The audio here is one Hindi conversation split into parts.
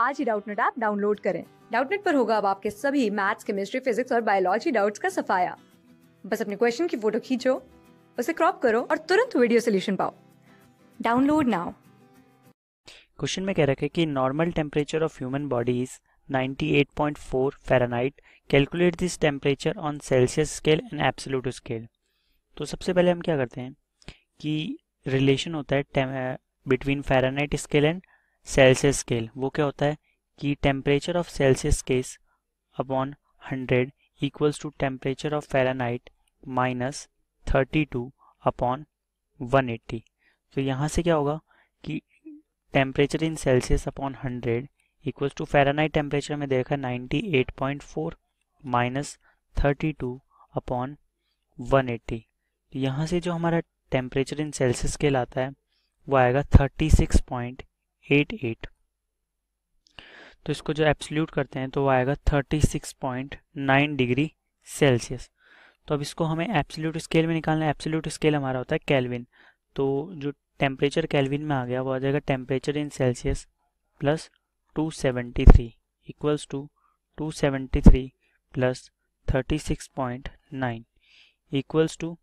आज ही डाउटनेट ऐप डाउनलोड करें डाउटनेट पर होगा अब आपके सभी मैथ्स केमिस्ट्री फिजिक्स और बायोलॉजी डाउट्स का सफाया बस अपने क्वेश्चन की फोटो खींचो उसे क्रॉप करो और तुरंत वीडियो सोल्यूशन पाओ डाउनलोड नाउ क्वेश्चन में कह रखे कि normal temperature of human body is 98.4 Fahrenheit calculate this temperature on Celsius scale and absolute scale तो सबसे पहले हम क्या करते हैं कि रिलेशन होता है between Fahrenheit scale and Celsius scale वो क्या होता है कि temperature of Celsius scale upon hundred equals to temperature of Fahrenheit minus thirty two upon one eighty तो यहाँ से क्या होगा कि temperature in Celsius upon hundred equals to Fahrenheit temperature में देखा ninety eight point four minus thirty two upon one eighty तो यहाँ से जो हमारा टेम्परेचर इन सेल्सियस स्केल आता है वो आएगा thirty six point eight eight तो इसको जो एप्सल्यूट करते हैं तो वो आएगा thirty six point nine degree Celsius तो अब इसको हमें एप्सल्यूट स्केल में निकालना है एप्सल्यूट स्केल हमारा होता है कैलविन तो जो टेम्परेचर कैलविन में आ गया वो आ जाएगा temperature in Celsius plus two seventy three equals to two seventy three plus thirty six point nine equals to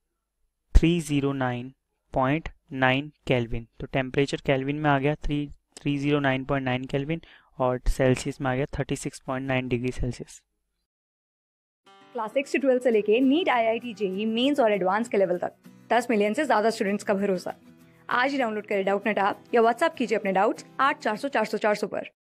three zero nine point nine kelvin तो टेम्परेचर कैलविन में आ गया थ्री 309.9 केल्विन और सेल्सियस में आ गया 36.9 डिग्री सेल्सियस क्लास सिक्स से ट्वेल्थ से लेके NEET I I T JEE Mains और एडवांस के लेवल तक 10 मिलियन से ज्यादा स्टूडेंट्स का भरोसा आज ही डाउनलोड करें डाउट नेट आप या व्हाट्सएप कीजिए अपने डाउट्स आठ चार सौ चार सौ चार सौ पर